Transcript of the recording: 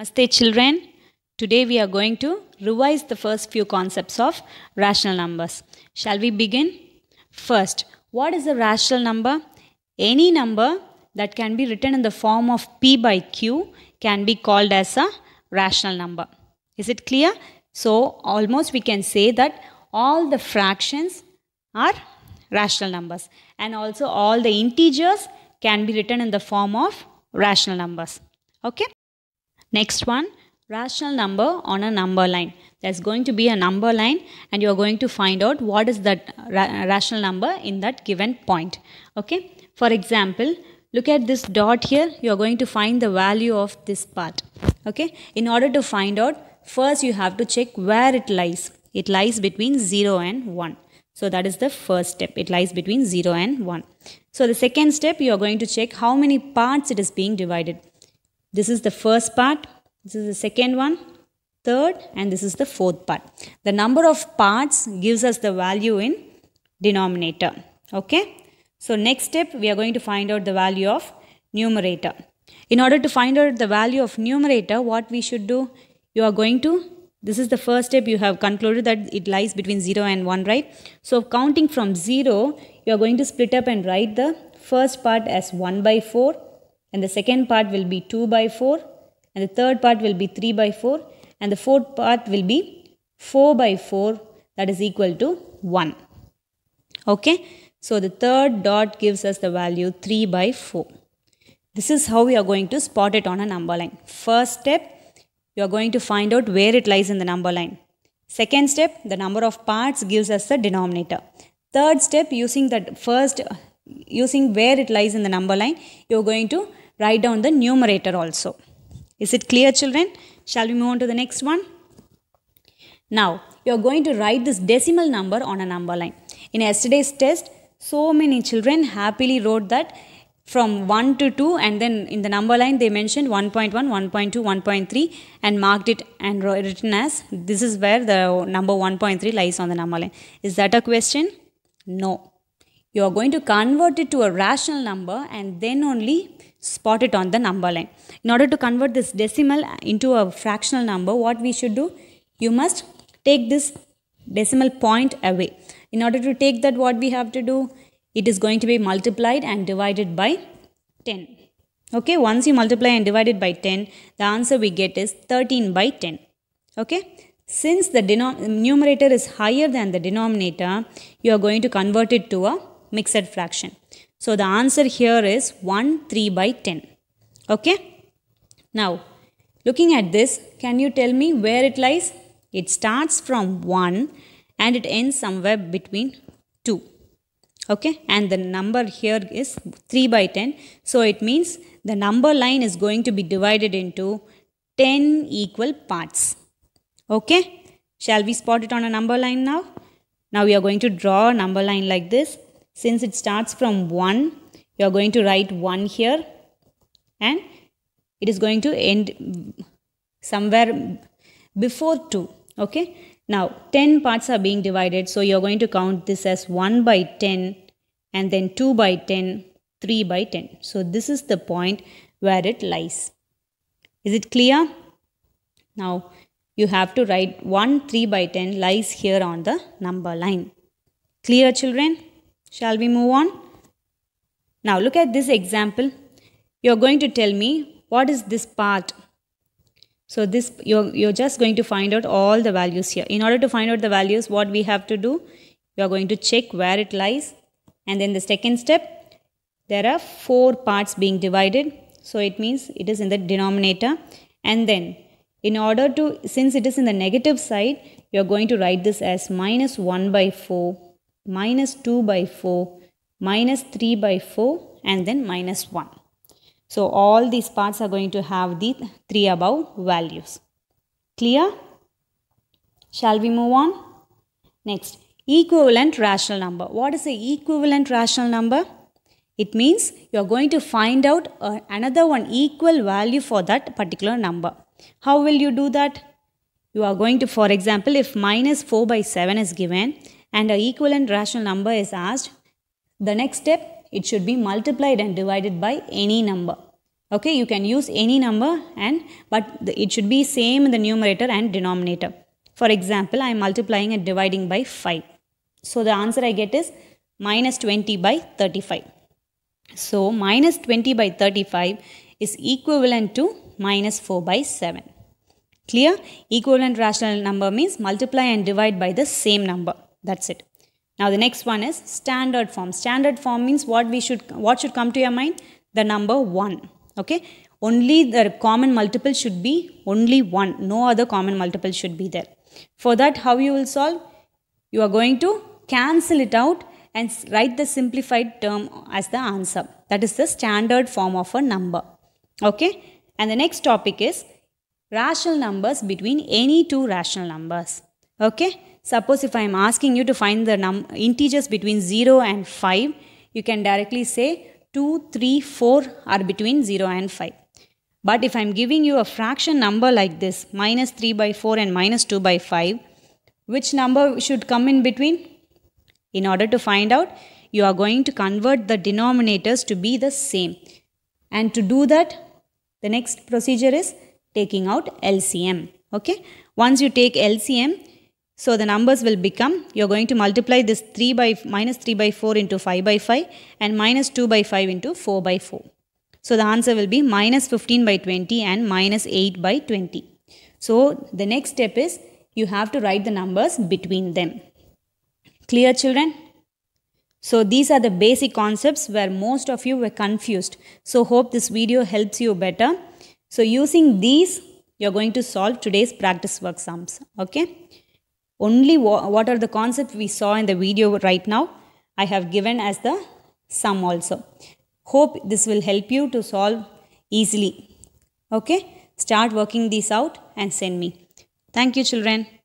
Namaste children. Today we are going to revise the first few concepts of rational numbers. Shall we begin? First, what is a rational number? Any number that can be written in the form of p by q can be called as a rational number. Is it clear? So almost we can say that all the fractions are rational numbers and also all the integers can be written in the form of rational numbers. Okay. Next one, rational number on a number line. There's going to be a number line and you're going to find out what is the ra rational number in that given point. Okay. For example, look at this dot here. You're going to find the value of this part. Okay. In order to find out, first you have to check where it lies. It lies between 0 and 1. So that is the first step. It lies between 0 and 1. So the second step, you are going to check how many parts it is being divided. This is the first part, this is the second one, third, and this is the fourth part. The number of parts gives us the value in denominator. Okay. So next step, we are going to find out the value of numerator. In order to find out the value of numerator, what we should do? You are going to, this is the first step you have concluded that it lies between 0 and 1, right? So counting from 0, you are going to split up and write the first part as 1 by 4 and the second part will be 2 by 4 and the third part will be 3 by 4 and the fourth part will be 4 by 4 that is equal to 1. Okay. So the third dot gives us the value 3 by 4. This is how we are going to spot it on a number line. First step, you are going to find out where it lies in the number line. Second step, the number of parts gives us the denominator. Third step, using that first, using where it lies in the number line, you are going to write down the numerator also. Is it clear children? Shall we move on to the next one? Now, you are going to write this decimal number on a number line. In yesterday's test, so many children happily wrote that from 1 to 2 and then in the number line they mentioned 1.1, 1.2, 1.3 and marked it and written as this is where the number 1.3 lies on the number line. Is that a question? No you are going to convert it to a rational number and then only spot it on the number line. In order to convert this decimal into a fractional number, what we should do? You must take this decimal point away. In order to take that, what we have to do? It is going to be multiplied and divided by 10. Okay, once you multiply and divide it by 10, the answer we get is 13 by 10. Okay, since the numerator is higher than the denominator, you are going to convert it to a mixed fraction. So the answer here is 1 3 by 10. Okay. Now looking at this can you tell me where it lies? It starts from 1 and it ends somewhere between 2. Okay. And the number here is 3 by 10. So it means the number line is going to be divided into 10 equal parts. Okay. Shall we spot it on a number line now? Now we are going to draw a number line like this since it starts from 1, you are going to write 1 here and it is going to end somewhere before 2. Okay. Now 10 parts are being divided. So you are going to count this as 1 by 10 and then 2 by 10, 3 by 10. So this is the point where it lies. Is it clear? Now you have to write 1 3 by 10 lies here on the number line. Clear children? Shall we move on? Now look at this example. You're going to tell me what is this part. So this you're, you're just going to find out all the values here. In order to find out the values, what we have to do, we are going to check where it lies. And then the second step, there are four parts being divided. So it means it is in the denominator. And then in order to, since it is in the negative side, you are going to write this as minus 1 by 4 minus 2 by 4, minus 3 by 4 and then minus 1. So all these parts are going to have the three above values. Clear? Shall we move on? Next, equivalent rational number. What is the equivalent rational number? It means you are going to find out uh, another one equal value for that particular number. How will you do that? You are going to, for example, if minus 4 by 7 is given, and an equivalent rational number is asked, the next step it should be multiplied and divided by any number. Okay, you can use any number and but the, it should be same in the numerator and denominator. For example, I am multiplying and dividing by 5. So the answer I get is minus 20 by 35. So minus 20 by 35 is equivalent to minus 4 by 7. Clear? Equivalent rational number means multiply and divide by the same number. That's it. Now the next one is standard form. Standard form means what we should what should come to your mind? The number 1. Okay? Only the common multiple should be only 1. No other common multiple should be there. For that how you will solve? You are going to cancel it out and write the simplified term as the answer. That is the standard form of a number. Okay? And the next topic is rational numbers between any two rational numbers. Okay? Suppose if I am asking you to find the num integers between 0 and 5, you can directly say 2, 3, 4 are between 0 and 5. But if I am giving you a fraction number like this, minus 3 by 4 and minus 2 by 5, which number should come in between? In order to find out, you are going to convert the denominators to be the same. And to do that, the next procedure is taking out LCM. Okay. Once you take LCM, so the numbers will become, you're going to multiply this 3 by minus 3 by 4 into 5 by 5 and minus 2 by 5 into 4 by 4. So the answer will be minus 15 by 20 and minus 8 by 20. So the next step is you have to write the numbers between them. Clear children? So these are the basic concepts where most of you were confused. So hope this video helps you better. So using these, you're going to solve today's practice work sums. Okay only what are the concepts we saw in the video right now, I have given as the sum also. Hope this will help you to solve easily. Okay, start working these out and send me. Thank you children.